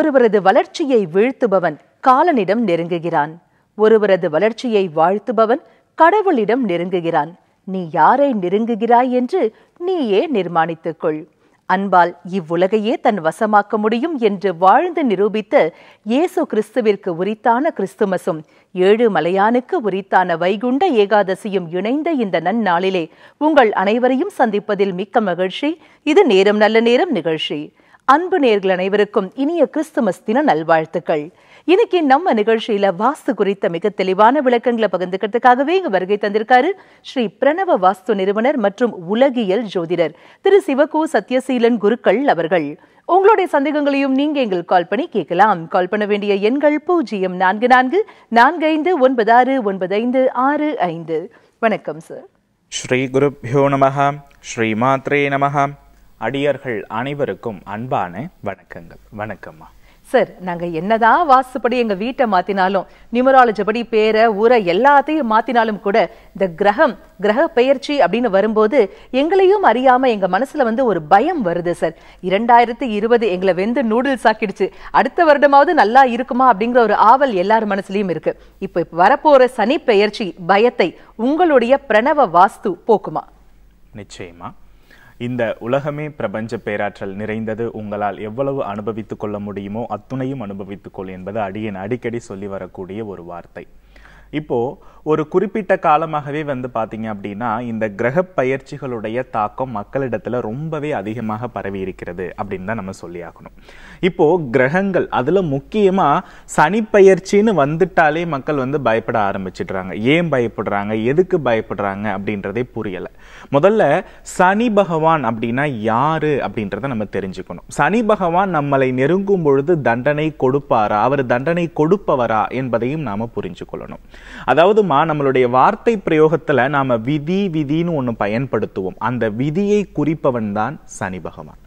ஒருவரது வளர்ச்சியை வீழ்த்துபவன் காலனிடம் நெருங்குகிறான் ஒருவரது வளர்ச்சியை வாழ்த்துபவன் கடவுளிடம் நெருங்குகிறான் நீ யாரை நெருங்குகிறாய் என்று நீயே நிர்மாணித்துக்கொள் அன்பால் இவ்வுலகையே தன் வசமாக்க முடியும் என்று வாழ்ந்து நிரூபித்த இயேசு கிறிஸ்துவிற்கு உரித்தான கிறிஸ்துமஸும் ஏழு மலையானுக்கு உரித்தான வைகுண்ட ஏகாதசியும் இணைந்த இந்த நன்னாளிலே உங்கள் அனைவரையும் சந்திப்பதில் மிக்க மகிழ்ச்சி இது நேரம் நல்ல நேரம் நிகழ்ச்சி அன்பு நேர்கள் அனைவருக்கும் இனிய கிறிஸ்துமஸ் தின நல்வாழ்த்துக்கள் இன்னைக்கு நம்ம நிகழ்ச்சியில வாஸ்து குறித்த மிக தெளிவான விளக்கங்களை பகிர்ந்துக்கிறதுக்காகவே இங்க வருகை தந்திருக்காரு ஸ்ரீ பிரணவ வாஸ்து நிறுவனர் மற்றும் உலகியல் ஜோதிடர் திரு சிவகு சத்யசீலன் குருக்கள் அவர்கள் உங்களுடைய சந்தேகங்களையும் நீங்க எங்கள் கால் பண்ணி கேட்கலாம் கால் பண்ண வேண்டிய எண்கள் பூஜ்ஜியம் நான்கு நான்கு நான்கு ஐந்து ஒன்பது ஆறு ஒன்பது ஐந்து ஆறு ஐந்து வணக்கம் சார் ஸ்ரீ குருப்யோ நமஹா ஸ்ரீ மாத்ரே நமஹா அடியர்கள் அனைவருக்கும் அன்பான வணக்கங்கள் வணக்கம்மா சார் நாங்க என்னதான் வாசுபடி எங்க வீட்டை மாத்தினாலும் நியூமராலஜி படி பேரை ஊரை எல்லாத்தையும் மாத்தினாலும் கூட இந்த கிரகம் கிரக பெயர்ச்சி அப்படின்னு வரும்போது எங்களையும் அறியாம எங்க மனசுல வந்து ஒரு பயம் வருது சார் இரண்டாயிரத்தி இருபது எங்களை வெந்து நூடுல்ஸ் ஆக்கிடுச்சு அடுத்த வருடமாவது நல்லா இருக்குமா அப்படிங்கிற ஒரு ஆவல் எல்லார் மனசுலயும் இருக்கு இப்போ வரப்போற சனி பெயர்ச்சி பயத்தை உங்களுடைய பிரணவ வாஸ்து போக்குமா நிச்சயமா இந்த உலகமே பிரபஞ்ச பேராற்றல் நிறைந்தது உங்களால் எவ்வளவு அனுபவித்துக் கொள்ள முடியுமோ அத்துணையும் அனுபவித்துக்கொள் என்பது அடியன் அடிக்கடி சொல்லி வரக்கூடிய ஒரு வார்த்தை இப்போது ஒரு குறிப்பிட்ட காலமாகவே வந்து பார்த்தீங்க அப்படின்னா இந்த கிரக பயிற்சிகளுடைய தாக்கம் மக்களிடத்தில் ரொம்பவே அதிகமாக பரவி இருக்கிறது அப்படின்னு தான் நம்ம சொல்லி ஆகணும் இப்போது கிரகங்கள் அதில் முக்கியமாக சனி பயிற்சின்னு வந்துட்டாலே மக்கள் வந்து பயப்பட ஆரம்பிச்சிடுறாங்க ஏன் பயப்படுறாங்க எதுக்கு பயப்படுறாங்க அப்படின்றதே புரியலை முதல்ல சனி பகவான் அப்படின்னா யாரு அப்படின்றத நம்ம தெரிஞ்சுக்கணும் சனி பகவான் நம்மளை நெருங்கும் பொழுது தண்டனை கொடுப்பாரா அவர் தண்டனை கொடுப்பவரா என்பதையும் நாம புரிஞ்சு கொள்ளணும் அதாவதுமா நம்மளுடைய வார்த்தை பிரயோகத்துல நாம விதி விதின்னு ஒன்று பயன்படுத்துவோம் அந்த விதியை குறிப்பவன் தான் சனி பகவான்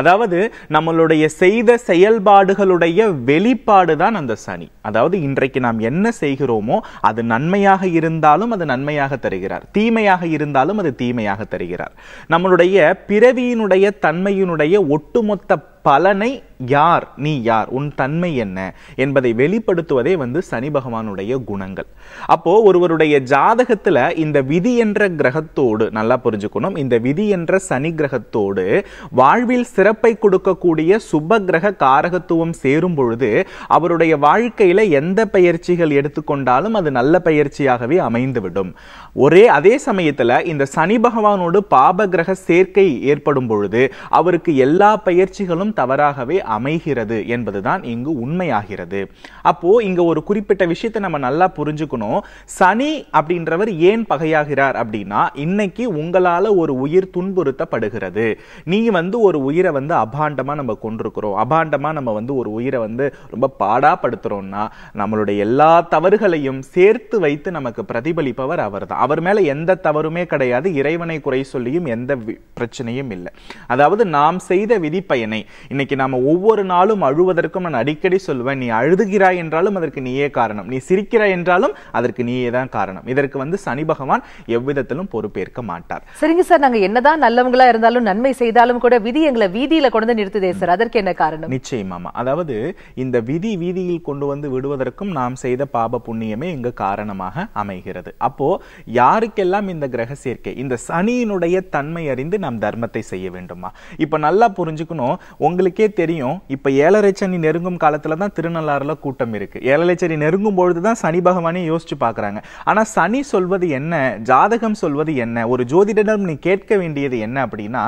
அதாவது நம்மளுடைய செய்த செயல்பாடுகளுடைய வெளிப்பாடு தான் அந்த சனி அதாவது இன்றைக்கு நாம் என்ன செய்கிறோமோ அது நன்மையாக இருந்தாலும் அது நன்மையாக தருகிறார் தீமையாக இருந்தாலும் அது தீமையாக தருகிறார் நம்மளுடைய பிறவியினுடைய தன்மையினுடைய ஒட்டுமொத்த பலனை யார் நீ யார் உன் தன்மை என்ன என்பதை வெளிப்படுத்துவதே வந்து சனி பகவானுடைய குணங்கள் அப்போ ஒருவருடைய ஜாதகத்துல இந்த விதி என்ற கிரகத்தோடு நல்லா புரிஞ்சுக்கணும் இந்த விதி என்ற சனி கிரகத்தோடு வாழ்வில் சிறப்பை கொடுக்கக்கூடிய சுப கிரக காரகத்துவம் சேரும் பொழுது அவருடைய வாழ்க்கையில எந்த பயிற்சிகள் எடுத்துக்கொண்டாலும் அது நல்ல பயிற்சியாகவே அமைந்துவிடும் ஒரே அதே சமயத்துல இந்த சனி பகவானோடு பாப கிரக சேர்க்கை ஏற்படும் பொழுது அவருக்கு எல்லா பயிற்சிகளும் தவறாகவே அமைகிறது என்பதுதான் இங்கு உண்மையாகிறது அப்போ இங்க ஒரு குறிப்பிட்ட விஷயத்தை நம்ம நல்லா புரிஞ்சுக்கணும் சனி அப்படின்றவர் ஏன் பகையாகிறார் அப்படின்னா இன்னைக்கு உங்களால ஒரு உயிர் துன்புறுத்தப்படுகிறது நீ வந்து ஒரு உயிரை வந்து அபாண்டமா நம்ம கொண்டிருக்கிறோம் அபாண்டமா நம்ம வந்து ஒரு உயிரை வந்து ரொம்ப பாடாப்படுத்துறோம்னா நம்மளுடைய எல்லா தவறுகளையும் சேர்த்து வைத்து நமக்கு பிரதிபலிப்பவர் அவர் தான் அவர் மேல எந்த தவறுமே கிடையாது இறைவனை குறை சொல்லியும் எந்த பிரச்சனையும் இல்லை அதாவது நாம் செய்த விதிப்பயனை இன்னைக்கு நாம ஒவ்வொரு ஒவ்வொரு நாளும் அழுவதற்கும் நான் அடிக்கடி சொல்வேன் நீ அழுதுகிறாய் என்றாலும் அதற்கு நீயே காரணம் நீ சிரிக்கிறாய் என்றாலும் அதற்கு நீயே தான் காரணம் இதற்கு வந்து சனி பகவான் எவ்விதத்திலும் பொறுப்பேற்க மாட்டார் சரிங்க சார் நாங்க என்னதான் நல்லவங்களா இருந்தாலும் நன்மை செய்தாலும் கூட விதி எங்களை வீதியில கொண்டு நிறுத்துதே சார் அதற்கு என்ன காரணம் நிச்சயமாமா அதாவது இந்த விதி வீதியில் கொண்டு வந்து விடுவதற்கும் நாம் செய்த பாப புண்ணியமே இங்கு காரணமாக அமைகிறது அப்போ யாருக்கெல்லாம் இந்த கிரக சேர்க்கை இந்த சனியினுடைய தன்மை அறிந்து நாம் தர்மத்தை செய்ய வேண்டுமா இப்ப நல்லா புரிஞ்சுக்கணும் உங்களுக்கே தெரியும் தெரியும் இப்போ ஏழரை சனி நெருங்கும் காலத்தில் தான் திருநள்ளாறுல கூட்டம் இருக்கு ஏழரை சனி நெருங்கும் பொழுது தான் சனி பகவானே யோசிச்சு பார்க்குறாங்க ஆனால் சனி சொல்வது என்ன ஜாதகம் சொல்வது என்ன ஒரு ஜோதிடரிடம் நீ கேட்க வேண்டியது என்ன அப்படின்னா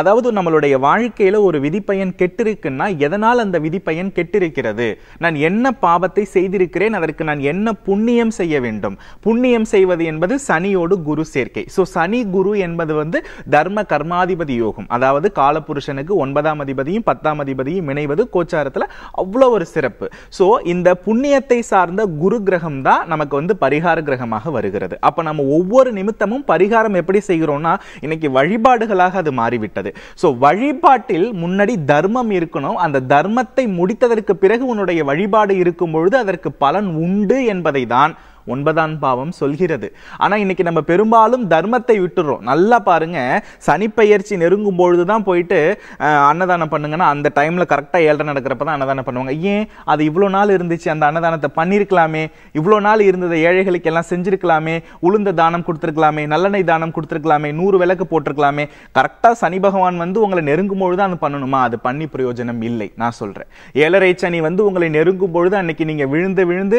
அதாவது நம்மளுடைய வாழ்க்கையில் ஒரு விதிப்பயன் கெட்டிருக்குன்னா எதனால் அந்த விதிப்பயன் கெட்டிருக்கிறது நான் என்ன பாவத்தை செய்திருக்கிறேன் அதற்கு நான் என்ன புண்ணியம் செய்ய வேண்டும் புண்ணியம் செய்வது என்பது சனியோடு குரு சேர்க்கை ஸோ சனி குரு என்பது வந்து தர்ம கர்மாதிபதி யோகம் அதாவது காலபுருஷனுக்கு ஒன்பதாம் அதிபதியும் பத்தாம் அதிபதியும் சனியும் இணைவது கோச்சாரத்தில் அவ்வளோ ஒரு சிறப்பு ஸோ இந்த புண்ணியத்தை சார்ந்த குரு கிரகம் தான் நமக்கு வந்து பரிகார கிரகமாக வருகிறது அப்போ நம்ம ஒவ்வொரு நிமித்தமும் பரிகாரம் எப்படி செய்கிறோம்னா இன்னைக்கு வழிபாடுகளாக அது மாறிவிட்டது ஸோ வழிபாட்டில் முன்னாடி தர்மம் இருக்கணும் அந்த தர்மத்தை முடித்ததற்கு பிறகு உன்னுடைய வழிபாடு இருக்கும் பொழுது அதற்கு பலன் உண்டு என்பதை தான் ஒன்பதாம் பாவம் சொல்கிறது ஆனால் இன்னைக்கு நம்ம பெரும்பாலும் தர்மத்தை விட்டுறோம் நல்லா பாருங்க சனிப்பெயர்ச்சி நெருங்கும் பொழுது தான் போயிட்டு அன்னதானம் பண்ணுங்கன்னா அந்த டைமில் கரெக்டாக ஏழரை நடக்கிறப்ப தான் அன்னதானம் பண்ணுவாங்க ஏன் அது இவ்வளோ நாள் இருந்துச்சு அந்த அன்னதானத்தை பண்ணியிருக்கலாமே இவ்வளோ நாள் இருந்ததை ஏழைகளுக்கு எல்லாம் செஞ்சிருக்கலாமே உளுந்த தானம் கொடுத்துருக்கலாமே நல்லெண்ணெய் தானம் கொடுத்துருக்கலாமே நூறு விளக்கு போட்டிருக்கலாமே கரெக்டாக சனி பகவான் வந்து உங்களை நெருங்கும் பொழுது அது பண்ணணுமா அது பண்ணி பிரயோஜனம் இல்லை நான் சொல்கிறேன் ஏழரை சனி வந்து உங்களை நெருங்கும் பொழுது அன்னைக்கு நீங்கள் விழுந்து விழுந்து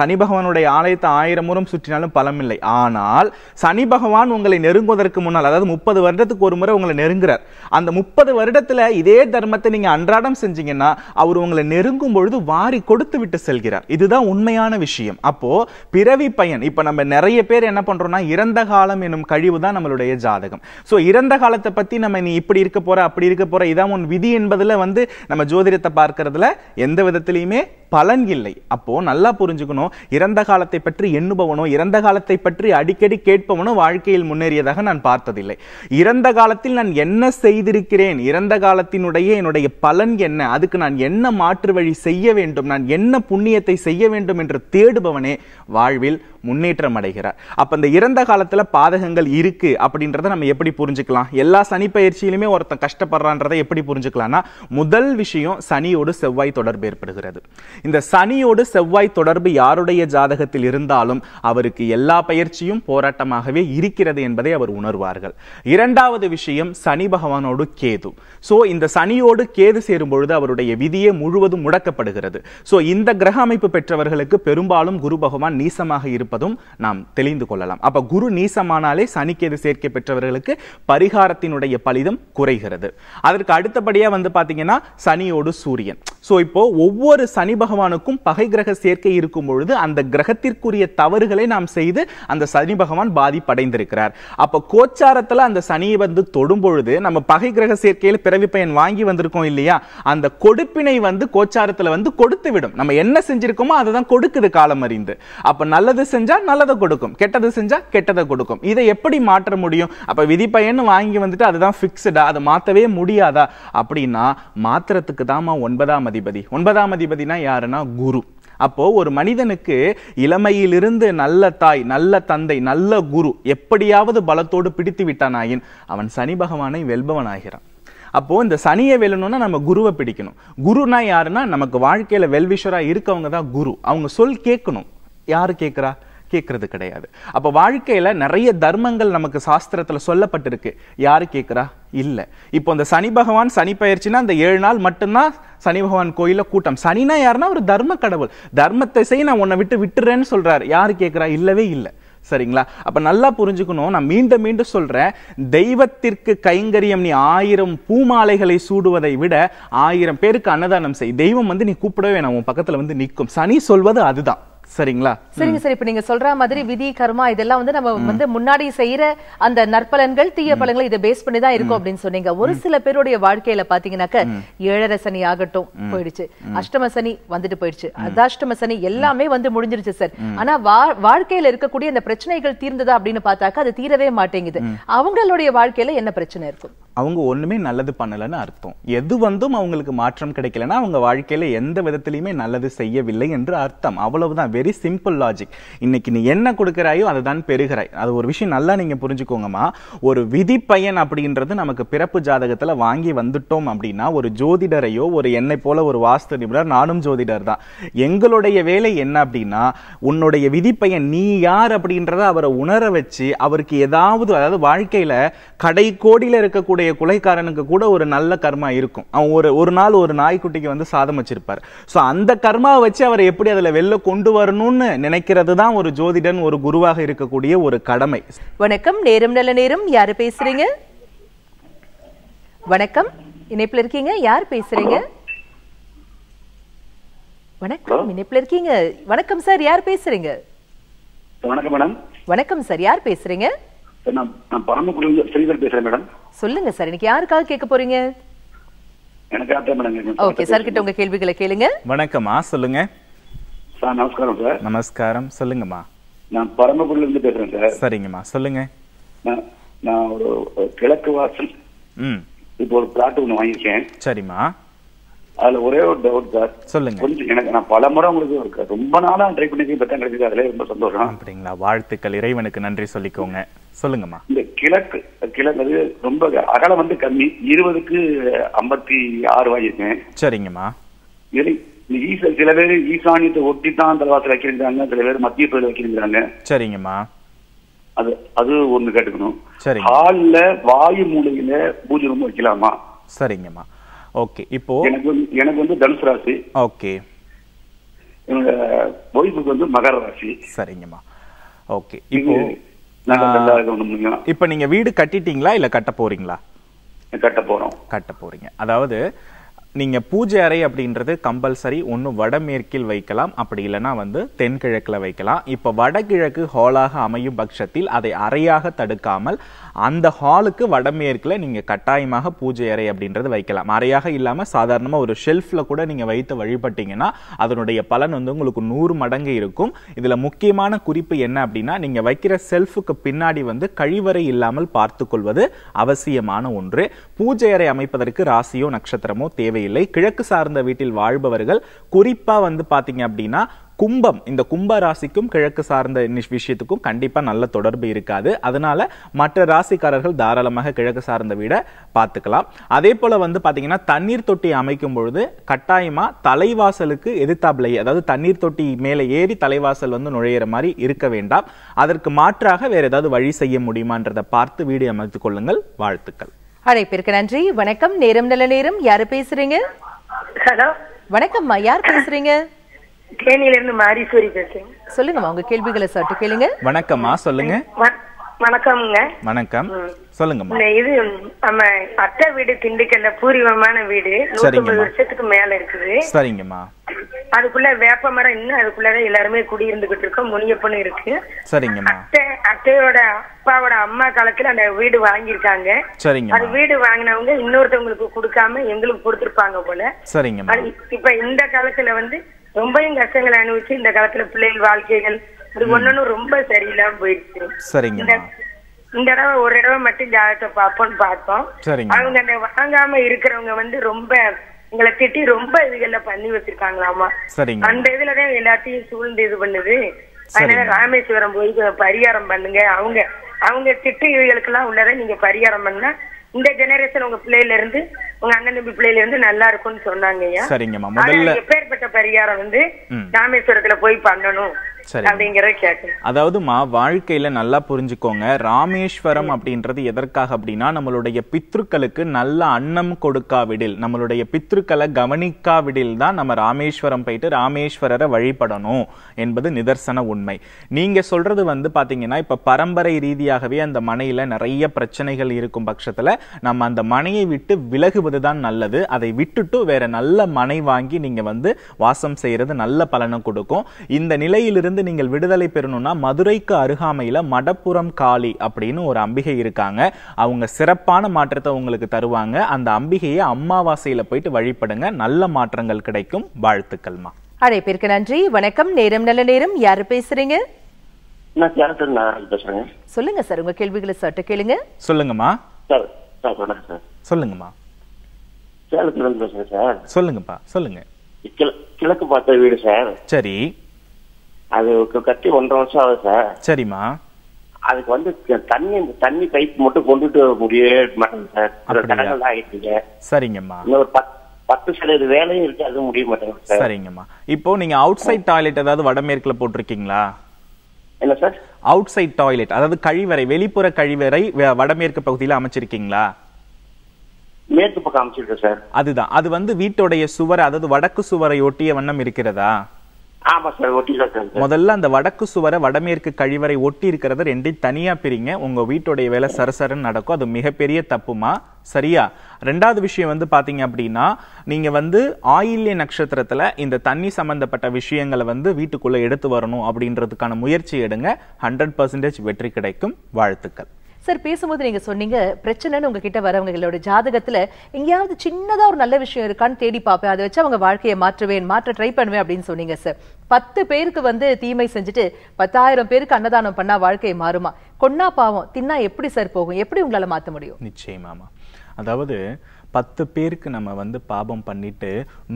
சனி பகவானுடைய ஆலயத்தை ஆயிரத்து ஆயிரம் முறம் சுற்றினாலும் பலமில்லை ஆனால் சனி பகவான் உங்களை நெருங்குவதற்கு முன்னால் அதாவது முப்பது வருடத்துக்கு ஒரு முறை உங்களை நெருங்குறார் அந்த முப்பது வருடத்துல இதே தர்மத்தை நீங்க அன்றாடம் செஞ்சீங்கன்னா அவர் உங்களை நெருங்கும் பொழுது வாரி கொடுத்து விட்டு செல்கிறார் இதுதான் உண்மையான விஷயம் அப்போ பிறவி பயன் இப்போ நம்ம நிறைய பேர் என்ன பண்றோம்னா இறந்த காலம் எனும் கழிவு தான் நம்மளுடைய ஜாதகம் சோ இறந்த காலத்தை பத்தி நம்ம நீ இப்படி இருக்க போற அப்படி இருக்க போற இதான் உன் விதி என்பதுல வந்து நம்ம ஜோதிடத்தை பார்க்கறதுல எந்த விதத்திலையுமே பலன் இல்லை அப்போ நல்லா புரிஞ்சுக்கணும் இறந்த காலத்தை பற்றி பற்றி எண்ணுபவனோ இறந்த காலத்தை பற்றி அடிக்கடி கேட்பவனோ வாழ்க்கையில் முன்னேறியதாக நான் பார்த்ததில்லை இறந்த காலத்தில் நான் என்ன செய்திருக்கிறேன் இறந்த காலத்தினுடைய என்னுடைய பலன் என்ன அதுக்கு நான் என்ன மாற்று வழி செய்ய வேண்டும் நான் என்ன புண்ணியத்தை செய்ய வேண்டும் என்று தேடுபவனே வாழ்வில் முன்னேற்றம் அடைகிறார் அப்போ இந்த இறந்த காலத்தில் பாதகங்கள் இருக்கு அப்படின்றத நம்ம எப்படி புரிஞ்சுக்கலாம் எல்லா சனி பயிற்சியிலுமே ஒருத்தன் கஷ்டப்படுறான்றதை எப்படி புரிஞ்சுக்கலாம்னா முதல் விஷயம் சனியோடு செவ்வாய் தொடர்பு ஏற்படுகிறது இந்த சனியோடு செவ்வாய் தொடர்பு யாருடைய ஜாதகத்தில் இருந்து இருந்தாலும் அவருக்கு எல்லா பயிற்சியும் போராட்டமாகவே இருக்கிறது என்பதை அவர் உணர்வார்கள் இரண்டாவது விஷயம் சனி பகவானோடு கேது ஸோ இந்த சனியோடு கேது சேரும் பொழுது அவருடைய விதியே முழுவதும் முடக்கப்படுகிறது ஸோ இந்த கிரக அமைப்பு பெற்றவர்களுக்கு பெரும்பாலும் குரு பகவான் நீசமாக இருப்பதும் நாம் தெளிந்து கொள்ளலாம் அப்ப குரு நீசமானாலே சனிக்கேது சேர்க்கை பெற்றவர்களுக்கு பரிகாரத்தினுடைய பலிதம் குறைகிறது அதற்கு அடுத்தபடியா வந்து பாத்தீங்கன்னா சனியோடு சூரியன் ஸோ இப்போ ஒவ்வொரு சனி பகவானுக்கும் பகை கிரக சேர்க்கை இருக்கும் பொழுது அந்த கிரகத்திற்கு வரக்கூடிய தவறுகளை நாம் செய்து அந்த சனி பகவான் பாதிப்படைந்திருக்கிறார் அப்போ கோச்சாரத்தில் அந்த சனியை வந்து தொடும் பொழுது நம்ம பகை கிரக சேர்க்கையில் பிறவி பயன் வாங்கி வந்திருக்கோம் இல்லையா அந்த கொடுப்பினை வந்து கோச்சாரத்தில் வந்து கொடுத்து விடும் நம்ம என்ன செஞ்சிருக்கோமோ அதை தான் கொடுக்குது காலம் அறிந்து அப்போ நல்லது செஞ்சால் நல்லதை கொடுக்கும் கெட்டது செஞ்சால் கெட்டதை கொடுக்கும் இதை எப்படி மாற்ற முடியும் அப்போ பயன் வாங்கி வந்துட்டு அதுதான் ஃபிக்ஸ்டா அதை மாற்றவே முடியாதா அப்படின்னா மாத்திரத்துக்கு தாமா ஒன்பதாம் அதிபதி ஒன்பதாம் அதிபதினா யாருன்னா குரு அப்போ ஒரு மனிதனுக்கு இளமையிலிருந்து நல்ல தாய் நல்ல தந்தை நல்ல குரு எப்படியாவது பலத்தோடு பிடித்து விட்டானாயின் அவன் சனி பகவானை வெல்பவனாகிறான் அப்போ இந்த சனியை வெல்லணும்னா நம்ம குருவை பிடிக்கணும் குருனா யாருன்னா நமக்கு வாழ்க்கையில வெல்விஷராக இருக்கவங்க தான் குரு அவங்க சொல் கேட்கணும் யார் கேட்குறா கேட்கறது கிடையாது அப்போ வாழ்க்கையில் நிறைய தர்மங்கள் நமக்கு சாஸ்திரத்தில் சொல்லப்பட்டிருக்கு யார் கேட்குறா இல்லை இப்போ அந்த சனி பகவான் சனி பயிற்சினா அந்த ஏழு நாள் மட்டும்தான் சனி பகவான் கோயிலில் கூட்டம் சனினா யாருன்னா ஒரு தர்ம கடவுள் தர்மத்தை செய் நான் உன்னை விட்டு விட்டுறேன்னு சொல்றாரு யார் கேட்குறா இல்லவே இல்லை சரிங்களா அப்போ நல்லா புரிஞ்சுக்கணும் நான் மீண்டும் மீண்டும் சொல்கிறேன் தெய்வத்திற்கு கைங்கரியம் நீ ஆயிரம் பூமாலைகளை சூடுவதை விட ஆயிரம் பேருக்கு அன்னதானம் செய் தெய்வம் வந்து நீ கூப்பிடவே நான் உன் பக்கத்தில் வந்து நிற்கும் சனி சொல்வது அதுதான் சரிங்களா சரிங்க சார் இப்ப நீங்க சொல்ற மாதிரி விதி கர்மா இதெல்லாம் வந்து நம்ம வந்து முன்னாடி செய்யற அந்த நற்பலன்கள் தீய பலன்கள் இதை பேஸ் பண்ணி தான் இருக்கும் அப்படின்னு சொன்னீங்க ஒரு சில பேருடைய வாழ்க்கையில பாத்தீங்கன்னாக்க ஏழரை சனி ஆகட்டும் போயிடுச்சு அஷ்டம சனி வந்துட்டு போயிடுச்சு அதாஷ்டம சனி எல்லாமே வந்து முடிஞ்சிருச்சு சார் ஆனா வாழ்க்கையில இருக்கக்கூடிய அந்த பிரச்சனைகள் தீர்ந்ததா அப்படின்னு பார்த்தாக்க அது தீரவே மாட்டேங்குது அவங்களுடைய வாழ்க்கையில என்ன பிரச்சனை இருக்கும் அவங்க ஒன்றுமே நல்லது பண்ணலைன்னு அர்த்தம் எது வந்தும் அவங்களுக்கு மாற்றம் கிடைக்கலன்னா அவங்க வாழ்க்கையில் எந்த விதத்திலையுமே நல்லது செய்யவில்லை என்று அர்த்தம் அவ்வளவுதான் வெரி சிம்பிள் லாஜிக் இன்னைக்கு நீ என்ன கொடுக்குறாயோ அதை தான் பெறுகிறாய் அது ஒரு விஷயம் நல்லா நீங்கள் புரிஞ்சுக்கோங்கம்மா ஒரு விதி பையன் அப்படின்றது நமக்கு பிறப்பு ஜாதகத்தில் வாங்கி வந்துட்டோம் அப்படின்னா ஒரு ஜோதிடரையோ ஒரு என்னை போல ஒரு வாஸ்து நிபுணர் நானும் ஜோதிடர் தான் எங்களுடைய வேலை என்ன அப்படின்னா உன்னுடைய விதி பையன் நீ யார் அப்படின்றத அவரை உணர வச்சு அவருக்கு ஏதாவது அதாவது வாழ்க்கையில் கடை கோடியில் இருக்கக்கூடிய அவருடைய குலைக்காரனுக்கு கூட ஒரு நல்ல கர்மா இருக்கும் அவன் ஒரு ஒரு நாள் ஒரு நாய்க்குட்டிக்கு வந்து சாதம் வச்சிருப்பார் ஸோ அந்த கர்மாவை வச்சு அவரை எப்படி அதில் வெளில கொண்டு வரணும்னு நினைக்கிறது தான் ஒரு ஜோதிடன் ஒரு குருவாக இருக்கக்கூடிய ஒரு கடமை வணக்கம் நேரம் நல்ல நேரம் யார் பேசுறீங்க வணக்கம் இணைப்பில் இருக்கீங்க யார் பேசுறீங்க வணக்கம் இணைப்பில் இருக்கீங்க வணக்கம் சார் யார் பேசுறீங்க வணக்கம் மேடம் வணக்கம் சார் யார் பேசுறீங்க நான் பரமக்குடி ஸ்ரீதர் பேசுறேன் மேடம் சொல்லுங்க சார் இன்னைக்கு யாருக்காக கேட்க போறீங்க ஓகே சார் கிட்ட உங்க கேள்விகளை கேளுங்க வணக்கம்மா சொல்லுங்க சார் நமஸ்காரம் சார் நமஸ்காரம் சொல்லுங்கம்மா நான் பரமக்குடில இருந்து பேசுறேன் சார் சரிங்கம்மா சொல்லுங்க நான் ஒரு கிழக்கு வாசல் ம் இப்போ ஒரு பிளாட் ஒன்று வாங்கியிருக்கேன் சரிம்மா அதுல ஒரே ஒரு டவுட் சார் சொல்லுங்க கொஞ்சம் எனக்கு நான் பல முறை உங்களுக்கு ரொம்ப நாளா ட்ரை பண்ணி பத்தான் கிடைச்சது அதுல ரொம்ப சந்தோஷம் அப்படிங்களா வாழ்த்துக்கள் இறைவனுக்கு நன்றி சொல்லிக்கோங்க சொல்லுங்கம்மா கிழக்கு கிழக்கு ரொம்ப அகலம் வந்து கம்மி இருபதுக்கு ஐம்பத்தி ஆறு வாயிருக்கு சரிங்கம்மா சில பேர் ஈசானியத்தை ஒட்டி தான் வாசல் வைக்கிறாங்க சில பேர் மத்திய பகுதியில் வைக்கிறாங்க சரிங்கம்மா அது அது ஒண்ணு கேட்டுக்கணும் சரி ஹாலில் வாயு மூலையில பூஜை ரொம்ப வைக்கலாமா சரிங்கம்மா ஓகே இப்போ எனக்கு எனக்கு வந்து தனுசு ராசி ஓகே என்னோட ஒய்ஃபுக்கு வந்து மகர ராசி சரிங்கம்மா ஓகே இப்போ இப்ப நீங்க வீடு கட்டிட்டீங்களா இல்ல கட்ட போறீங்களா கட்ட போறோம் கட்ட போறீங்க அதாவது நீங்கள் பூஜை அறை அப்படின்றது கம்பல்சரி ஒன்று வடமேற்கில் வைக்கலாம் அப்படி இல்லைன்னா வந்து தென்கிழக்கில் வைக்கலாம் இப்போ வடகிழக்கு ஹாலாக அமையும் பட்சத்தில் அதை அறையாக தடுக்காமல் அந்த ஹாலுக்கு வடமேற்கில் நீங்கள் கட்டாயமாக பூஜை அறை அப்படின்றது வைக்கலாம் அறையாக இல்லாமல் சாதாரணமாக ஒரு ஷெல்ஃபில் கூட நீங்கள் வைத்து வழிபட்டீங்கன்னா அதனுடைய பலன் வந்து உங்களுக்கு நூறு மடங்கு இருக்கும் இதில் முக்கியமான குறிப்பு என்ன அப்படின்னா நீங்கள் வைக்கிற செல்ஃபுக்கு பின்னாடி வந்து கழிவறை இல்லாமல் பார்த்துக்கொள்வது அவசியமான ஒன்று பூஜை அறை அமைப்பதற்கு ராசியோ நட்சத்திரமோ தேவையில்லை கிழக்கு சார்ந்த வீட்டில் வாழ்பவர்கள் குறிப்பாக வந்து பாத்தீங்க அப்படின்னா கும்பம் இந்த கும்ப ராசிக்கும் கிழக்கு சார்ந்த விஷயத்துக்கும் கண்டிப்பாக நல்ல தொடர்பு இருக்காது அதனால மற்ற ராசிக்காரர்கள் தாராளமாக கிழக்கு சார்ந்த வீடை பார்த்துக்கலாம் அதே போல் வந்து பார்த்தீங்கன்னா தண்ணீர் தொட்டி அமைக்கும் பொழுது கட்டாயமாக தலைவாசலுக்கு எதிர்த்தாப்லையே அதாவது தண்ணீர் தொட்டி மேலே ஏறி தலைவாசல் வந்து நுழையிற மாதிரி இருக்க வேண்டாம் அதற்கு மாற்றாக வேறு ஏதாவது வழி செய்ய முடியுமான்றதை பார்த்து வீடு அமைத்துக் கொள்ளுங்கள் வாழ்த்துக்கள் அழைப்பிற்கு நன்றி வணக்கம் நேரம் நல்ல நேரம் யாரு பேசுறீங்க ஹலோ வணக்கம்மா யார் பேசுறீங்க தேனியில இருந்து மாரீஸ்வரி பேசுறேன் சொல்லுங்கம்மா உங்க கேள்விகளை சட்டு கேளுங்க வணக்கம்மா சொல்லுங்க வணக்கம்ங்க வணக்கம் சொல்லுங்க இது நம்ம அத்தை வீடு திண்டுக்கல்ல பூர்வமான வீடு நூத்தி வருஷத்துக்கு மேல இருக்குது சரிங்கம்மா அதுக்குள்ள வேப்ப மரம் இன்னும் அதுக்குள்ளதான் எல்லாருமே குடியிருந்துகிட்டு இருக்கோம் முனியப்பனு இருக்கு சரிங்கம்மா அத்தை அத்தையோட அப்பாவோட அம்மா காலத்துல அந்த வீடு வாங்கியிருக்காங்க சரிங்க அது வீடு வாங்கினவங்க இன்னொருத்தவங்களுக்கு கொடுக்காம எங்களுக்கு கொடுத்துருப்பாங்க போல சரிங்க இப்ப இந்த காலத்துல வந்து ரொம்பையும் கஷ்டங்களை அனுபவிச்சு இந்த காலத்துல பிள்ளைகள் வாழ்க்கைகள் அது ஒண்ணு ரொம்ப சரியில்லாம போயிடுச்சு சரிங்க இந்த தடவை ஒரு தடவை மட்டும் ஜாதகத்தை பார்ப்போம்னு பார்த்தோம் அவங்க அந்த வாங்காம இருக்கிறவங்க வந்து ரொம்ப எங்களை திட்டி ரொம்ப இதுகள்ல பண்ணி வச்சிருக்காங்களாமா அந்த இதுலதான் எல்லாத்தையும் சூழ்ந்து இது பண்ணுது அதனால ராமேஸ்வரம் போய் பரிகாரம் பண்ணுங்க அவங்க அவங்க திட்டு இவைகளுக்கு எல்லாம் உள்ளதை நீங்க பரிகாரம் பண்ணா இந்த ஜெனரேஷன் உங்க பிள்ளையில இருந்து உங்க அண்ணன் தம்பி பிள்ளையில இருந்து நல்லா இருக்கும்னு சொன்னாங்க ஐயா எப்பேற்பட்ட பரிகாரம் வந்து ராமேஸ்வரத்துல போய் பண்ணணும் அதாவது வாழ்க்கையில நல்லா புரிஞ்சுக்கோங்க ராமேஸ்வரம் அப்படின்றது எதற்காக அப்படின்னா நம்மளுடைய பித்ருக்களுக்கு நல்ல அன்னம் கொடுக்காவிடில் நம்மளுடைய பித்ருக்களை கவனிக்காவிடில் தான் நம்ம ராமேஸ்வரம் போயிட்டு ராமேஸ்வரரை வழிபடணும் என்பது நிதர்சன உண்மை நீங்க சொல்றது வந்து பாத்தீங்கன்னா இப்ப பரம்பரை ரீதியாகவே அந்த மனையில நிறைய பிரச்சனைகள் இருக்கும் பட்சத்துல நம்ம அந்த மனையை விட்டு விலகுவது தான் நல்லது அதை விட்டுட்டு வேற நல்ல மனை வாங்கி நீங்க வந்து வாசம் செய்யறது நல்ல பலனை கொடுக்கும் இந்த நிலையிலிருந்து இருந்து நீங்கள் விடுதலை பெறணும்னா மதுரைக்கு அருகாமையில் மடப்புறம் காளி அப்படின்னு ஒரு அம்பிகை இருக்காங்க அவங்க சிறப்பான மாற்றத்தை உங்களுக்கு தருவாங்க அந்த அம்பிகையை அம்மாவாசையில் போயிட்டு வழிபடுங்க நல்ல மாற்றங்கள் கிடைக்கும் வாழ்த்துக்கள்மா அழைப்பிற்கு நன்றி வணக்கம் நேரம் நல்ல நேரம் யாரு பேசுறீங்க சொல்லுங்க சார் உங்க கேள்விகளை சட்ட கேளுங்க சொல்லுங்கம்மா சொல்லுங்கம்மா சேலத்துல இருந்து பேசுறேன் சார் சொல்லுங்கப்பா சொல்லுங்க கிழக்கு பார்த்த வீடு சார் சரி அது கட்டி ஒன்றரை வருஷம் ஆகுது சார் சரிம்மா அதுக்கு வந்து தண்ணி தண்ணி பைப் மட்டும் கொண்டுட்டு முடியவே மாட்டேங்க சார் தடங்கள் ஆகிட்டீங்க சரிங்கம்மா இன்னொரு பத்து பத்து சதவீத வேலையும் இருக்கு அதுவும் முடிய மாட்டேங்குது சார் சரிங்கம்மா இப்போ நீங்க அவுட் சைட் டாய்லெட் ஏதாவது வடமேற்குல போட்டிருக்கீங்களா என்ன சார் அவுட் சைட் டாய்லெட் அதாவது கழிவறை வெளிப்புற கழிவறை வடமேற்கு பகுதியில் அமைச்சிருக்கீங்களா மேற்கு பக்கம் அமைச்சிருக்கேன் சார் அதுதான் அது வந்து வீட்டுடைய சுவர் அதாவது வடக்கு சுவரை ஒட்டிய வண்ணம் இருக்கிறதா முதல்ல அந்த வடக்கு சுவரை வடமேற்கு கழிவறை ஒட்டி இருக்கிறத ரெண்டையும் தனியா பிரிங்க உங்க வீட்டுடைய வேலை சரசரன்னு நடக்கும் அது மிகப்பெரிய தப்புமா சரியா ரெண்டாவது விஷயம் வந்து பாத்தீங்க அப்படின்னா நீங்க வந்து ஆயில்ய நட்சத்திரத்துல இந்த தண்ணி சம்பந்தப்பட்ட விஷயங்களை வந்து வீட்டுக்குள்ள எடுத்து வரணும் அப்படின்றதுக்கான முயற்சி எடுங்க ஹண்ட்ரட் பர்சன்டேஜ் வெற்றி கிடைக்கும் வாழ்த்துக்கள் சார் பேசும்போது நீங்க சொன்னீங்க பிரச்சனைன்னு உங்ககிட்ட வரவங்களோட ஜாதகத்துல எங்கேயாவது சின்னதா ஒரு நல்ல விஷயம் இருக்கான்னு தேடி பார்ப்பேன் அதை வச்சு அவங்க வாழ்க்கையை மாற்றுவேன் மாற்ற ட்ரை பண்ணுவேன் அப்படின்னு சொன்னீங்க சார் பத்து பேருக்கு வந்து தீமை செஞ்சுட்டு பத்தாயிரம் பேருக்கு அன்னதானம் பண்ணா வாழ்க்கை மாறுமா கொன்னா பாவம் தின்னா எப்படி சார் போகும் எப்படி உங்களால மாத்த முடியும் நிச்சயமாமா அதாவது பத்து பேருக்கு நம்ம வந்து பாபம் பண்ணிட்டு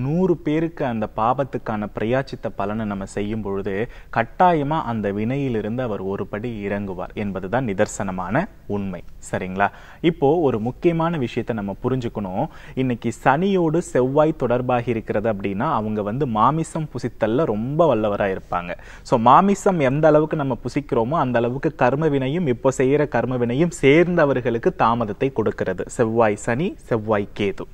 நூறு பேருக்கு அந்த பாபத்துக்கான பிரயாச்சித்த பலனை நம்ம செய்யும் பொழுது கட்டாயமா அந்த வினையிலிருந்து அவர் ஒரு படி இறங்குவார் என்பதுதான் நிதர்சனமான உண்மை சரிங்களா இப்போ ஒரு முக்கியமான விஷயத்த நம்ம புரிஞ்சுக்கணும் இன்னைக்கு சனியோடு செவ்வாய் தொடர்பாக இருக்கிறது அப்படின்னா அவங்க வந்து மாமிசம் புசித்தல்ல ரொம்ப வல்லவராக இருப்பாங்க ஸோ மாமிசம் எந்த அளவுக்கு நம்ம புசிக்கிறோமோ அந்த அளவுக்கு கர்ம வினையும் இப்போ செய்கிற கர்ம வினையும் சேர்ந்தவர்களுக்கு தாமதத்தை கொடுக்கிறது செவ்வாய் சனி செவ்வாய் கேது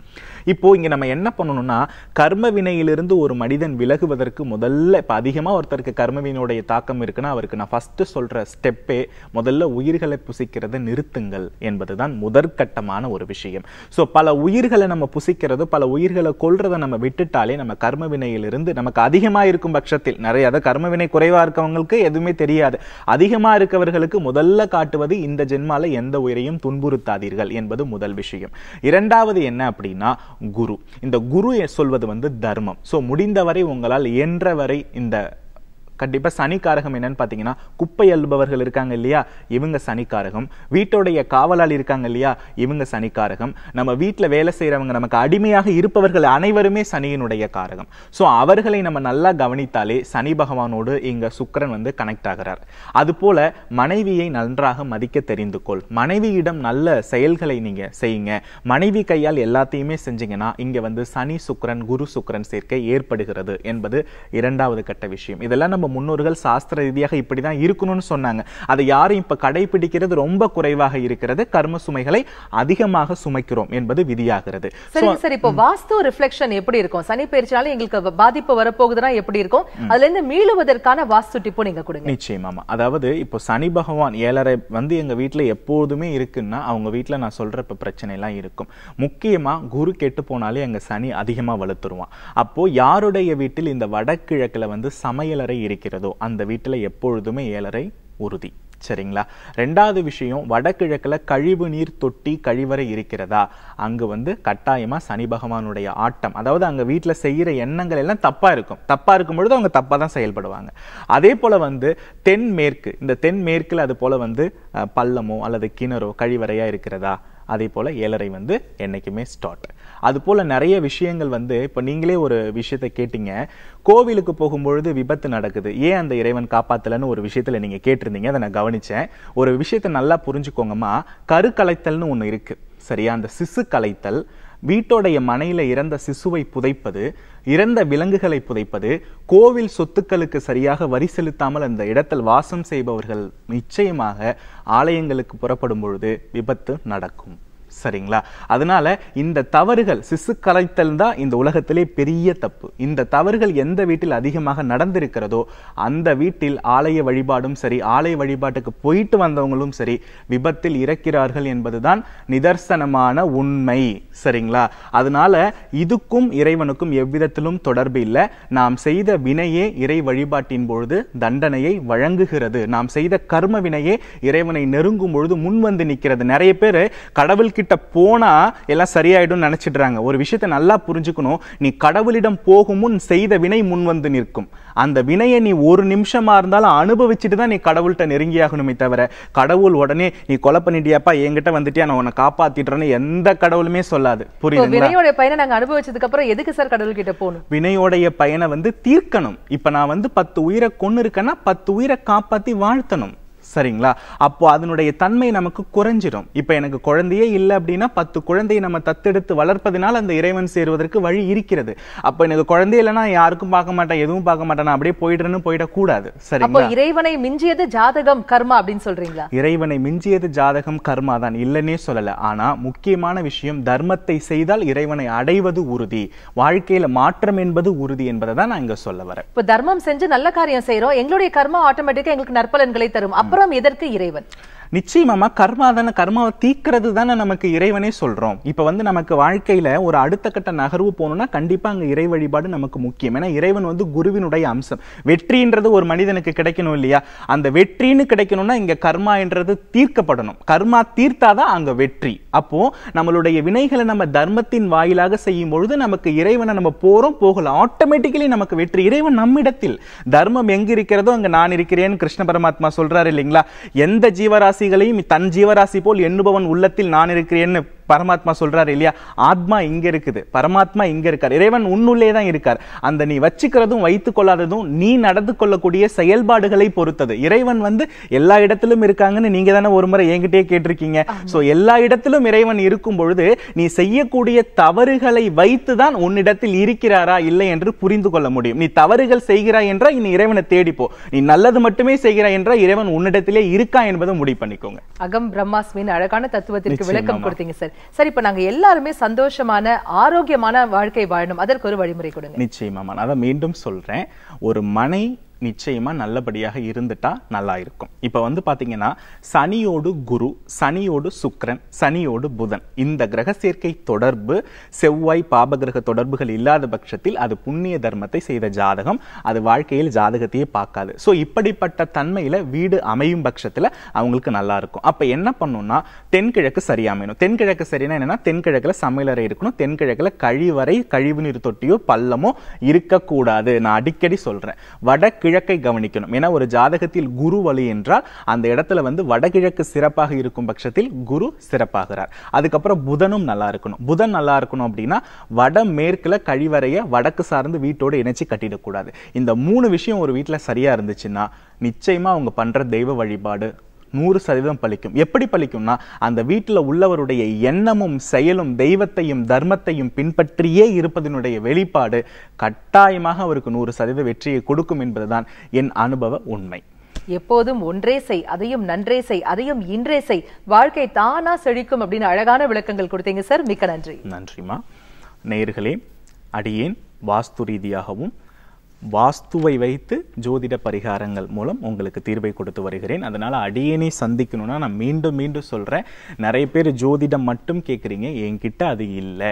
இப்போது இங்கே நம்ம என்ன பண்ணணும்னா கர்ம வினையிலிருந்து ஒரு மனிதன் விலகுவதற்கு முதல்ல இப்போ அதிகமாக ஒருத்தருக்கு கர்மவினுடைய தாக்கம் இருக்குன்னா அவருக்கு நான் ஃபஸ்ட்டு சொல்கிற ஸ்டெப்பே முதல்ல உயிர்களை புசிக்கிறத நிறுத்துங்கள் என்பது தான் முதற்கட்டமான ஒரு விஷயம் ஸோ பல உயிர்களை நம்ம புசிக்கிறது பல உயிர்களை கொள்றதை நம்ம விட்டுட்டாலே நம்ம கர்ம வினையிலிருந்து நமக்கு அதிகமாக இருக்கும் பட்சத்தில் நிறைய அதாவது கர்ம வினை குறைவாக இருக்கவங்களுக்கு எதுவுமே தெரியாது அதிகமாக இருக்கவர்களுக்கு முதல்ல காட்டுவது இந்த ஜென்மால எந்த உயிரையும் துன்புறுத்தாதீர்கள் என்பது முதல் விஷயம் இரண்டாவது என்ன அப்படின்னா குரு இந்த குரு சொல்வது வந்து தர்மம் ஸோ முடிந்தவரை உங்களால் என்றவரை இந்த கண்டிப்பாக சனிக்காரகம் என்னன்னு பார்த்தீங்கன்னா குப்பை அள்ளுபவர்கள் இருக்காங்க இல்லையா இவங்க சனிக்காரகம் வீட்டோடைய காவலாளி இருக்காங்க இல்லையா இவங்க சனிக்காரகம் நம்ம வீட்டில் வேலை செய்கிறவங்க நமக்கு அடிமையாக இருப்பவர்கள் அனைவருமே சனியினுடைய காரகம் ஸோ அவர்களை நம்ம நல்லா கவனித்தாலே சனி பகவானோடு இங்கே சுக்கரன் வந்து கனெக்ட் ஆகிறார் அதுபோல மனைவியை நன்றாக மதிக்க தெரிந்து கொள் மனைவியிடம் நல்ல செயல்களை நீங்கள் செய்யுங்க மனைவி கையால் எல்லாத்தையுமே செஞ்சீங்கன்னா இங்கே வந்து சனி சுக்கரன் குரு சுக்கரன் சேர்க்கை ஏற்படுகிறது என்பது இரண்டாவது கட்ட விஷயம் இதெல்லாம் நம்ம முன்னோர்கள் சாஸ்திர ரீதியாக இப்படி தான் இருக்கணும்னு சொன்னாங்க அதை யாரும் இப்போ கடைபிடிக்கிறது ரொம்ப குறைவாக இருக்கிறது கர்ம சுமைகளை அதிகமாக சுமைக்கிறோம் என்பது விதியாகிறது சரி இப்போ வாஸ்து ரிஃப்ளெக்ஷன் எப்படி இருக்கும் சனி பயிற்சினால எங்களுக்கு பாதிப்பு வரப்போகுதுன்னா எப்படி இருக்கும் அதுல இருந்து மீளுவதற்கான வாஸ்து டிப்போ நீங்க கொடுங்க அதாவது இப்போ சனி பகவான் ஏழரை வந்து எங்க வீட்டுல எப்போதுமே இருக்குன்னா அவங்க வீட்டுல நான் சொல்ற இப்போ பிரச்சனை எல்லாம் இருக்கும் முக்கியமா குரு கெட்டு போனாலே எங்கள் சனி அதிகமா வளர்த்துருவான் அப்போ யாருடைய வீட்டில் இந்த வடகிழக்குல வந்து சமையலறை இருக்கிறதோ அந்த வீட்டில் எப்பொழுதுமே ஏழரை உறுதி சரிங்களா ரெண்டாவது விஷயம் வடகிழக்கில் கழிவு நீர் தொட்டி கழிவறை இருக்கிறதா அங்கு வந்து கட்டாயமாக சனி பகவானுடைய ஆட்டம் அதாவது அங்கே வீட்டில் செய்கிற எண்ணங்கள் எல்லாம் தப்பாக இருக்கும் தப்பாக இருக்கும் பொழுது அவங்க தப்பாக தான் செயல்படுவாங்க அதே போல் வந்து தென்மேற்கு இந்த தென்மேற்கில் அது போல் வந்து பள்ளமோ அல்லது கிணறோ கழிவறையாக இருக்கிறதா அதே போல் ஏழரை வந்து என்றைக்குமே ஸ்டார்ட் அது போல் நிறைய விஷயங்கள் வந்து இப்போ நீங்களே ஒரு விஷயத்தை கேட்டீங்க கோவிலுக்கு போகும்பொழுது விபத்து நடக்குது ஏன் அந்த இறைவன் காப்பாற்றலன்னு ஒரு விஷயத்தில் நீங்கள் கேட்டிருந்தீங்க அதை நான் கவனித்தேன் ஒரு விஷயத்தை நல்லா புரிஞ்சுக்கோங்கம்மா கரு கலைத்தல்னு ஒன்று இருக்குது சரியா அந்த சிசு கலைத்தல் வீட்டோடைய மனையில் இறந்த சிசுவை புதைப்பது இறந்த விலங்குகளை புதைப்பது கோவில் சொத்துக்களுக்கு சரியாக வரி செலுத்தாமல் அந்த இடத்தில் வாசம் செய்பவர்கள் நிச்சயமாக ஆலயங்களுக்கு புறப்படும் பொழுது விபத்து நடக்கும் சரிங்களா அதனால இந்த தவறுகள் சிசு கலைத்தல் தான் இந்த உலகத்திலே பெரிய தப்பு இந்த தவறுகள் எந்த வீட்டில் அதிகமாக நடந்திருக்கிறதோ அந்த வீட்டில் ஆலய வழிபாடும் சரி ஆலய வழிபாட்டுக்கு போயிட்டு வந்தவங்களும் சரி விபத்தில் இறக்கிறார்கள் என்பதுதான் நிதர்சனமான உண்மை சரிங்களா அதனால இதுக்கும் இறைவனுக்கும் எவ்விதத்திலும் தொடர்பு இல்லை நாம் செய்த வினையே இறை வழிபாட்டின் பொழுது தண்டனையை வழங்குகிறது நாம் செய்த கர்ம வினையே இறைவனை நெருங்கும் பொழுது முன் வந்து நிற்கிறது நிறைய பேர் கடவுள்கிட்ட கிட்ட போனா எல்லாம் சரியாயிடும் நினைச்சிடுறாங்க ஒரு விஷயத்தை நல்லா புரிஞ்சுக்கணும் நீ கடவுளிடம் போகும் முன் செய்த வினை முன் வந்து நிற்கும் அந்த வினையை நீ ஒரு நிமிஷமா இருந்தாலும் அனுபவிச்சுட்டு தான் நீ கடவுள்கிட்ட நெருங்கியாகணுமே தவிர கடவுள் உடனே நீ கொலை பண்ணிட்டியாப்பா என்கிட்ட வந்துட்டியா நான் உன்னை காப்பாத்திட்டுறேன்னு எந்த கடவுளுமே சொல்லாது புரியுது வினையோடைய பயனை நாங்கள் அனுபவிச்சதுக்கு அப்புறம் எதுக்கு சார் கடவுள் கிட்ட போகணும் வினையோடைய பயனை வந்து தீர்க்கணும் இப்போ நான் வந்து பத்து உயிரை கொண்டு இருக்கேன்னா பத்து உயிரை காப்பாற்றி வாழ்த்தணும் சரிங்களா அப்போ அதனுடைய தன்மை நமக்கு குறைஞ்சிடும் இப்போ எனக்கு குழந்தையே இல்லை அப்படின்னா பத்து குழந்தையை நம்ம தத்தெடுத்து வளர்ப்பதனால் அந்த இறைவன் சேருவதற்கு வழி இருக்கிறது அப்போ எனக்கு குழந்தை இல்லைன்னா யாருக்கும் பார்க்க மாட்டேன் எதுவும் பார்க்க மாட்டேன் நான் அப்படியே போயிடுறேன்னு போயிடக்கூடாது சரி இறைவனை மிஞ்சியது ஜாதகம் கர்மா அப்படின்னு சொல்றீங்களா இறைவனை மிஞ்சியது ஜாதகம் கர்மா தான் இல்லைன்னே சொல்லல ஆனா முக்கியமான விஷயம் தர்மத்தை செய்தால் இறைவனை அடைவது உறுதி வாழ்க்கையில மாற்றம் என்பது உறுதி என்பதை தான் நான் இங்க சொல்ல வரேன் இப்போ தர்மம் செஞ்சு நல்ல காரியம் செய்யறோம் எங்களுடைய கர்மா ஆட்டோமேட்டிக்கா எங்களுக்கு நற்பலன்களை தரும் அப்புறம் காரணம் எதற்கு இறைவன் நிச்சயமாமா கர்மா தானே கர்மாவை தீக்கிறது தானே நமக்கு இறைவனே சொல்கிறோம் இப்போ வந்து நமக்கு வாழ்க்கையில் ஒரு அடுத்த கட்ட நகர்வு போகணும்னா கண்டிப்பாக அங்கே இறை வழிபாடு நமக்கு முக்கியம் ஏன்னா இறைவன் வந்து குருவினுடைய அம்சம் வெற்றின்றது ஒரு மனிதனுக்கு கிடைக்கணும் இல்லையா அந்த வெற்றின்னு கிடைக்கணும்னா இங்கே என்றது தீர்க்கப்படணும் கர்மா தீர்த்தாதான் அங்கே வெற்றி அப்போது நம்மளுடைய வினைகளை நம்ம தர்மத்தின் வாயிலாக செய்யும் பொழுது நமக்கு இறைவனை நம்ம போகிறோம் போகலாம் ஆட்டோமேட்டிக்கலி நமக்கு வெற்றி இறைவன் நம்மிடத்தில் தர்மம் எங்கே இருக்கிறதோ அங்கே நான் இருக்கிறேன்னு கிருஷ்ண பரமாத்மா சொல்கிறாரு இல்லைங்களா எந்த ஜீவராசி ஜீவராசிகளையும் தன் ஜீவராசி போல் எண்ணுபவன் உள்ளத்தில் நான் இருக்கிறேன்னு பரமாத்மா சொல்றாரு இல்லையா ஆத்மா இங்க இருக்குது பரமாத்மா இங்க இருக்கார் இறைவன் உன்னுள்ளே தான் இருக்கார் அந்த நீ வச்சுக்கிறதும் வைத்துக் கொள்ளாததும் நீ நடந்து கொள்ளக்கூடிய செயல்பாடுகளை பொறுத்தது இறைவன் வந்து எல்லா இடத்திலும் இருக்காங்கன்னு நீங்க தானே ஒரு முறை என்கிட்டயே கேட்டிருக்கீங்க சோ எல்லா இடத்திலும் இறைவன் இருக்கும் பொழுது நீ செய்யக்கூடிய தவறுகளை வைத்து தான் உன்னிடத்தில் இருக்கிறாரா இல்லை என்று புரிந்து கொள்ள முடியும் நீ தவறுகள் செய்கிறாய் என்றால் இனி இறைவனை தேடிப்போ நீ நல்லது மட்டுமே செய்கிறாய் என்றால் இறைவன் உன்னிடத்திலே இருக்கா என்பதை முடிவு பண்ணிக்கோங்க அகம் பிரம்மாஸ்மின் அழகான தத்துவத்திற்கு விளக்கம் கொடுத்தீங்க சார் சரி இப்ப நாங்க எல்லாருமே சந்தோஷமான ஆரோக்கியமான வாழ்க்கை வாழணும் அதற்கு ஒரு வழிமுறை கொடுங்க நிச்சயமா நான் அதை மீண்டும் சொல்றேன் ஒரு மனை நிச்சயமாக நல்லபடியாக இருந்துட்டா நல்லா இருக்கும் இப்போ வந்து பார்த்தீங்கன்னா சனியோடு குரு சனியோடு சுக்ரன் சனியோடு புதன் இந்த கிரக சேர்க்கை தொடர்பு செவ்வாய் பாபகிரக தொடர்புகள் இல்லாத பட்சத்தில் அது புண்ணிய தர்மத்தை செய்த ஜாதகம் அது வாழ்க்கையில் ஜாதகத்தையே பார்க்காது ஸோ இப்படிப்பட்ட தன்மையில் வீடு அமையும் பட்சத்தில் அவங்களுக்கு நல்லா இருக்கும் அப்போ என்ன பண்ணணும்னா தென்கிழக்கு சரியாக அமையணும் தென்கிழக்கு சரினா என்னன்னா தென்கிழக்கில் சமையலறை இருக்கணும் தென்கிழக்கில் கழிவறை கழிவுநீர் தொட்டியோ பள்ளமோ இருக்கக்கூடாது நான் அடிக்கடி சொல்கிறேன் வடக்கு வடகிழக்கை கவனிக்கணும் ஏன்னா ஒரு ஜாதகத்தில் குரு வழி என்றால் அந்த இடத்துல வந்து வடகிழக்கு சிறப்பாக இருக்கும் பட்சத்தில் குரு சிறப்பாகிறார் அதுக்கப்புறம் புதனும் நல்லா இருக்கணும் புதன் நல்லா இருக்கணும் அப்படின்னா வடமேற்கில் கழிவறையை வடக்கு சார்ந்து வீட்டோடு இணைச்சி கட்டிடக்கூடாது இந்த மூணு விஷயம் ஒரு வீட்டில் சரியாக இருந்துச்சுன்னா நிச்சயமாக அவங்க பண்ணுற தெய்வ வழிபாடு நூறு சதவீதம் பழிக்கும் எப்படி பழிக்கும்னா அந்த வீட்டில் உள்ளவருடைய எண்ணமும் செயலும் தெய்வத்தையும் தர்மத்தையும் பின்பற்றியே இருப்பதனுடைய வெளிப்பாடு கட்டாயமாக அவருக்கு நூறு சதவீத வெற்றியை கொடுக்கும் என்பதுதான் என் அனுபவ உண்மை எப்போதும் ஒன்றே செய் அதையும் நன்றே செய் அதையும் இன்றே செய் வாழ்க்கை தானா செழிக்கும் அப்படின்னு அழகான விளக்கங்கள் கொடுத்தீங்க சார் மிக்க நன்றி நன்றிமா நேர்களே அடியேன் வாஸ்து ரீதியாகவும் வாஸ்துவை வைத்து ஜோதிட பரிகாரங்கள் மூலம் உங்களுக்கு தீர்வை கொடுத்து வருகிறேன் அதனால் அடியனை சந்திக்கணும்னா நான் மீண்டும் மீண்டும் சொல்கிறேன் நிறைய பேர் ஜோதிடம் மட்டும் கேட்குறீங்க என்கிட்ட அது இல்லை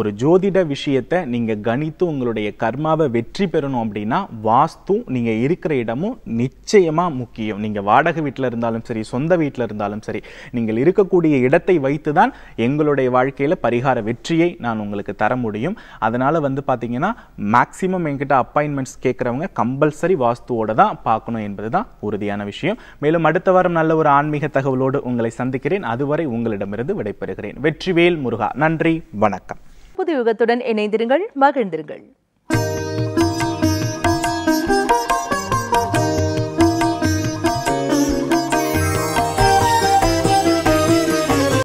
ஒரு ஜோதிட விஷயத்தை நீங்கள் கணித்து உங்களுடைய கர்மாவை வெற்றி பெறணும் அப்படின்னா வாஸ்து நீங்கள் இருக்கிற இடமும் நிச்சயமாக முக்கியம் நீங்கள் வாடகை வீட்டில் இருந்தாலும் சரி சொந்த வீட்டில் இருந்தாலும் சரி நீங்கள் இருக்கக்கூடிய இடத்தை வைத்து தான் எங்களுடைய வாழ்க்கையில் பரிகார வெற்றியை நான் உங்களுக்கு தர முடியும் அதனால் வந்து பார்த்தீங்கன்னா மேக்சிமம் என்கிட்ட அப்பாயின்மெண்ட்ஸ் டாக்குமெண்ட்ஸ் கேட்குறவங்க கம்பல்சரி வாஸ்துவோட தான் பார்க்கணும் என்பது தான் உறுதியான விஷயம் மேலும் அடுத்த வாரம் நல்ல ஒரு ஆன்மீக தகவலோடு உங்களை சந்திக்கிறேன் அதுவரை உங்களிடமிருந்து விடைபெறுகிறேன் வெற்றிவேல் முருகா நன்றி வணக்கம் புது யுகத்துடன் இணைந்திருங்கள் மகிழ்ந்திருங்கள்